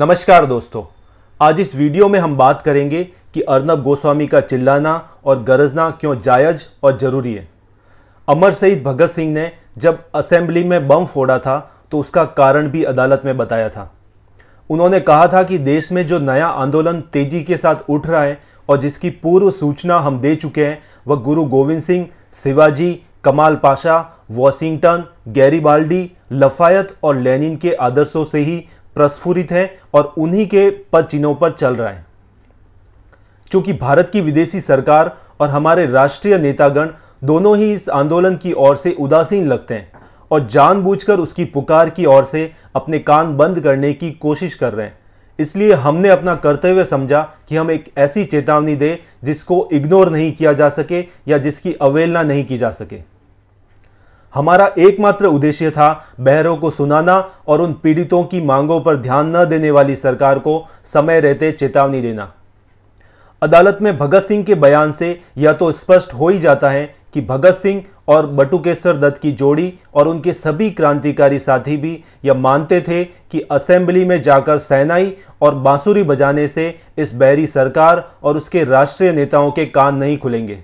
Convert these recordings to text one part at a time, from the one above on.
नमस्कार दोस्तों आज इस वीडियो में हम बात करेंगे कि अर्नब गोस्वामी का चिल्लाना और गरजना क्यों जायज और ज़रूरी है अमर सईद भगत सिंह ने जब असेंबली में बम फोड़ा था तो उसका कारण भी अदालत में बताया था उन्होंने कहा था कि देश में जो नया आंदोलन तेजी के साथ उठ रहा है और जिसकी पूर्व सूचना हम दे चुके हैं वह गुरु गोविंद सिंह शिवाजी कमाल पाशा वॉशिंगटन गैरीबाल्डी लफायत और लेनिन के आदर्शों से ही प्रस्फुरित हैं और उन्हीं के पद चिन्हों पर चल रहे हैं क्योंकि भारत की विदेशी सरकार और हमारे राष्ट्रीय नेतागण दोनों ही इस आंदोलन की ओर से उदासीन लगते हैं और जानबूझकर उसकी पुकार की ओर से अपने कान बंद करने की कोशिश कर रहे हैं इसलिए हमने अपना कर्तव्य समझा कि हम एक ऐसी चेतावनी दें जिसको इग्नोर नहीं किया जा सके या जिसकी अवहेलना नहीं की जा सके हमारा एकमात्र उद्देश्य था बहरों को सुनाना और उन पीड़ितों की मांगों पर ध्यान न देने वाली सरकार को समय रहते चेतावनी देना अदालत में भगत सिंह के बयान से यह तो स्पष्ट हो ही जाता है कि भगत सिंह और बटुकेश्वर दत्त की जोड़ी और उनके सभी क्रांतिकारी साथी भी यह मानते थे कि असेंबली में जाकर सेनाई और बांसुरी बजाने से इस बहरी सरकार और उसके राष्ट्रीय नेताओं के कान नहीं खुलेंगे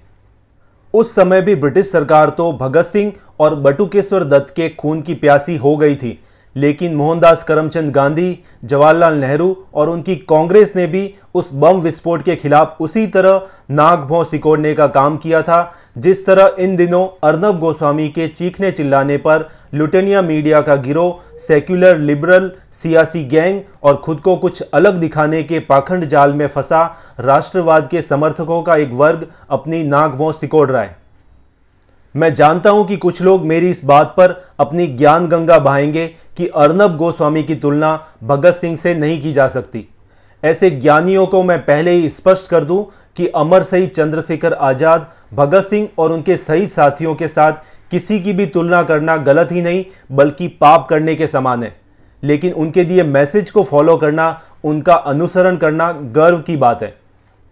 उस समय भी ब्रिटिश सरकार तो भगत सिंह और बटुकेश्वर दत्त के खून की प्यासी हो गई थी लेकिन मोहनदास करमचंद गांधी जवाहरलाल नेहरू और उनकी कांग्रेस ने भी उस बम विस्फोट के खिलाफ उसी तरह नाक भौ सिकोड़ने का काम किया था जिस तरह इन दिनों अर्नब गोस्वामी के चीखने चिल्लाने पर लुटेनिया मीडिया का गिरोह सेक्युलर लिबरल सियासी गैंग और खुद को कुछ अलग दिखाने के पाखंड जाल में फंसा राष्ट्रवाद के समर्थकों का एक वर्ग अपनी नाक भौ सिकोड़ रहा है मैं जानता हूं कि कुछ लोग मेरी इस बात पर अपनी ज्ञान गंगा बहाएंगे कि अर्नब गोस्वामी की तुलना भगत सिंह से नहीं की जा सकती ऐसे ज्ञानियों को मैं पहले ही स्पष्ट कर दूं कि अमर शहीद चंद्रशेखर आज़ाद भगत सिंह और उनके शहीद साथियों के साथ किसी की भी तुलना करना गलत ही नहीं बल्कि पाप करने के समान है लेकिन उनके दिए मैसेज को फॉलो करना उनका अनुसरण करना गर्व की बात है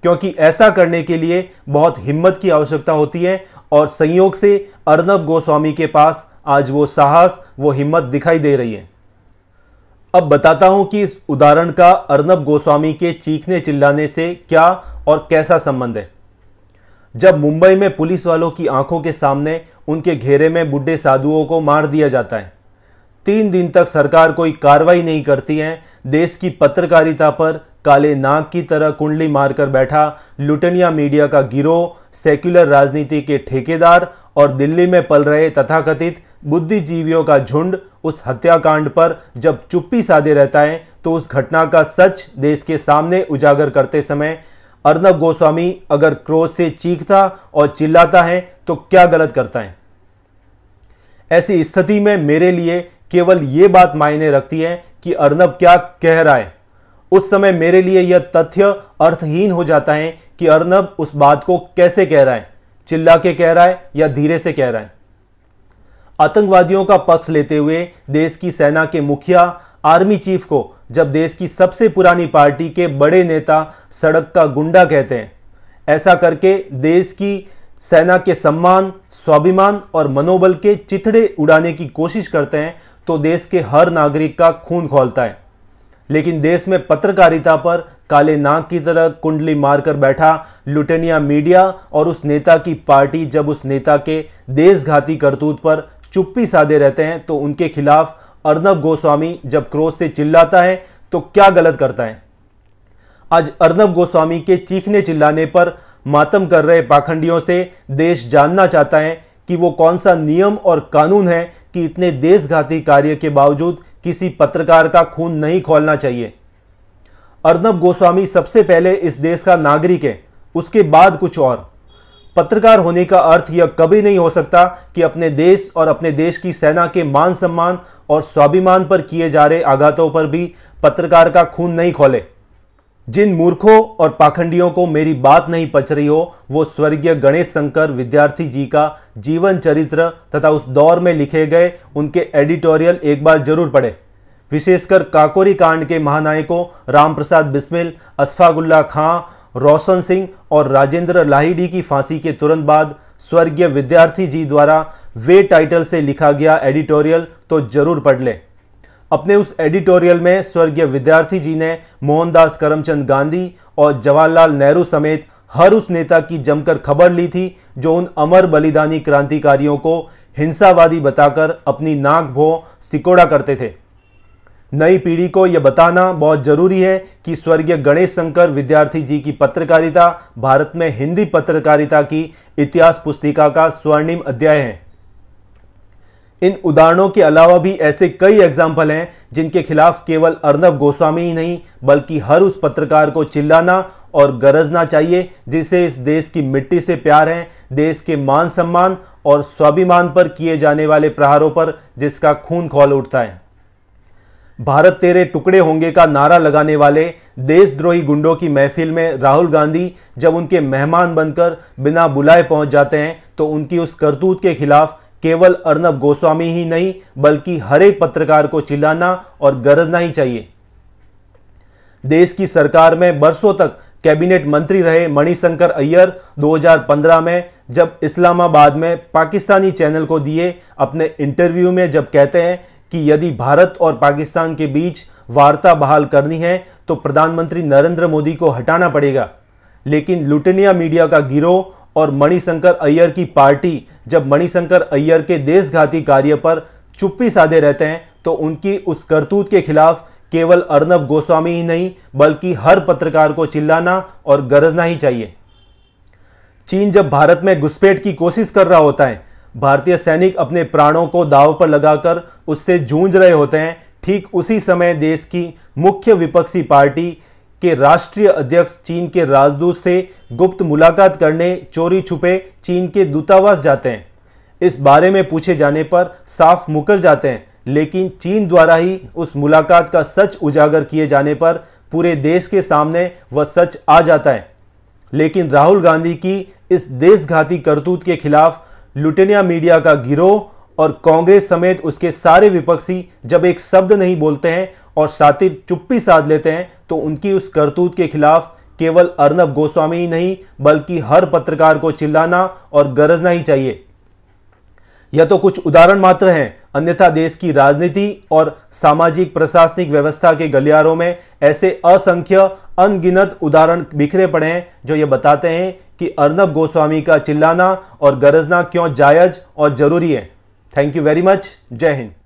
क्योंकि ऐसा करने के लिए बहुत हिम्मत की आवश्यकता होती है और संयोग से अर्नब गोस्वामी के पास आज वो साहस वो हिम्मत दिखाई दे रही है अब बताता हूं कि इस उदाहरण का अर्नब गोस्वामी के चीखने चिल्लाने से क्या और कैसा संबंध है जब मुंबई में पुलिस वालों की आंखों के सामने उनके घेरे में बुढ़े साधुओं को मार दिया जाता है तीन दिन तक सरकार कोई कार्रवाई नहीं करती है देश की पत्रकारिता पर काले नाग की तरह कुंडली मारकर बैठा लुटनिया मीडिया का गिरोह सेक्युलर राजनीति के ठेकेदार और दिल्ली में पल रहे तथाकथित बुद्धिजीवियों का झुंड उस हत्याकांड पर जब चुप्पी साधे रहता है तो उस घटना का सच देश के सामने उजागर करते समय अर्नब गोस्वामी अगर क्रोध से चीखता और चिल्लाता है तो क्या गलत करता है ऐसी स्थिति में मेरे लिए केवल ये बात मायने रखती है कि अर्नब क्या कह रहा है उस समय मेरे लिए यह तथ्य अर्थहीन हो जाता है कि अर्नब उस बात को कैसे कह रहा है चिल्ला के कह रहा है या धीरे से कह रहा है आतंकवादियों का पक्ष लेते हुए देश की सेना के मुखिया आर्मी चीफ को जब देश की सबसे पुरानी पार्टी के बड़े नेता सड़क का गुंडा कहते हैं ऐसा करके देश की सेना के सम्मान स्वाभिमान और मनोबल के चिथड़े उड़ाने की कोशिश करते हैं तो देश के हर नागरिक का खून खोलता है लेकिन देश में पत्रकारिता पर काले नाक की तरह कुंडली मारकर बैठा लुटेनिया मीडिया और उस नेता की पार्टी जब उस नेता के देशघाती करतूत पर चुप्पी साधे रहते हैं तो उनके खिलाफ अर्नब गोस्वामी जब क्रोध से चिल्लाता है तो क्या गलत करता है आज अर्नब गोस्वामी के चीखने चिल्लाने पर मातम कर रहे पाखंडियों से देश जानना चाहता है कि वो कौन सा नियम और कानून है कि इतने देशघाती कार्य के बावजूद किसी पत्रकार का खून नहीं खोलना चाहिए अर्नब गोस्वामी सबसे पहले इस देश का नागरिक है उसके बाद कुछ और पत्रकार होने का अर्थ यह कभी नहीं हो सकता कि अपने देश और अपने देश की सेना के मान सम्मान और स्वाभिमान पर किए जा रहे आघातों पर भी पत्रकार का खून नहीं खोले जिन मूर्खों और पाखंडियों को मेरी बात नहीं पच रही हो वो स्वर्गीय गणेश शंकर विद्यार्थी जी का जीवन चरित्र तथा उस दौर में लिखे गए उनके एडिटोरियल एक बार जरूर पढ़ें विशेषकर काकोरी कांड के महानायकों रामप्रसाद बिस्मिल अशफाकुल्ला खां रोशन सिंह और राजेंद्र लाहिड़ी की फांसी के तुरंत बाद स्वर्गीय विद्यार्थी जी द्वारा वे टाइटल से लिखा गया एडिटोरियल तो जरूर पढ़ लें अपने उस एडिटोरियल में स्वर्गीय विद्यार्थी जी ने मोहनदास करमचंद गांधी और जवाहरलाल नेहरू समेत हर उस नेता की जमकर खबर ली थी जो उन अमर बलिदानी क्रांतिकारियों को हिंसावादी बताकर अपनी नाक भो सिकोड़ा करते थे नई पीढ़ी को यह बताना बहुत जरूरी है कि स्वर्गीय गणेश शंकर विद्यार्थी जी की पत्रकारिता भारत में हिंदी पत्रकारिता की इतिहास पुस्तिका का स्वर्णिम अध्याय है इन उदाहरणों के अलावा भी ऐसे कई एग्जाम्पल हैं जिनके खिलाफ केवल अर्नब गोस्वामी ही नहीं बल्कि हर उस पत्रकार को चिल्लाना और गरजना चाहिए जिसे इस देश की मिट्टी से प्यार है देश के मान सम्मान और स्वाभिमान पर किए जाने वाले प्रहारों पर जिसका खून खोल उठता है भारत तेरे टुकड़े होंगे का नारा लगाने वाले देशद्रोही गुंडों की महफिल में राहुल गांधी जब उनके मेहमान बनकर बिना बुलाए पहुंच जाते हैं तो उनकी उस करतूत के खिलाफ केवल अर्नब गोस्वामी ही नहीं बल्कि हर एक पत्रकार को चिल्लाना और गरजना ही चाहिए देश की सरकार में बरसों तक कैबिनेट मंत्री रहे मणिशंकर अय्यर 2015 में जब इस्लामाबाद में पाकिस्तानी चैनल को दिए अपने इंटरव्यू में जब कहते हैं कि यदि भारत और पाकिस्तान के बीच वार्ता बहाल करनी है तो प्रधानमंत्री नरेंद्र मोदी को हटाना पड़ेगा लेकिन लुटेनिया मीडिया का गिरोह और मणिशंकर अय्यर की पार्टी जब मणिशंकर अय्यर के देशघाती कार्य पर चुप्पी साधे रहते हैं तो उनकी उस करतूत के खिलाफ केवल अर्नब गोस्वामी ही नहीं बल्कि हर पत्रकार को चिल्लाना और गरजना ही चाहिए चीन जब भारत में घुसपैठ की कोशिश कर रहा होता है भारतीय सैनिक अपने प्राणों को दाव पर लगाकर उससे जूझ रहे होते हैं ठीक उसी समय देश की मुख्य विपक्षी पार्टी के राष्ट्रीय अध्यक्ष चीन के राजदूत से गुप्त मुलाकात करने चोरी छुपे चीन के दूतावास जाते हैं इस बारे में पूछे जाने पर साफ मुकर जाते हैं लेकिन चीन द्वारा ही उस मुलाकात का सच उजागर किए जाने पर पूरे देश के सामने वह सच आ जाता है लेकिन राहुल गांधी की इस देशघाती करतूत के खिलाफ लुटेनिया मीडिया का गिरोह और कांग्रेस समेत उसके सारे विपक्षी जब एक शब्द नहीं बोलते हैं और शातिर चुप्पी साध लेते हैं तो उनकी उस करतूत के खिलाफ केवल अर्नब गोस्वामी ही नहीं बल्कि हर पत्रकार को चिल्लाना और गरजना ही चाहिए यह तो कुछ उदाहरण मात्र हैं अन्यथा देश की राजनीति और सामाजिक प्रशासनिक व्यवस्था के गलियारों में ऐसे असंख्य अनगिनत उदाहरण बिखरे पड़े हैं जो ये बताते हैं कि अर्नब गोस्वामी का चिल्लाना और गरजना क्यों जायज और जरूरी है थैंक यू वेरी मच जय हिंद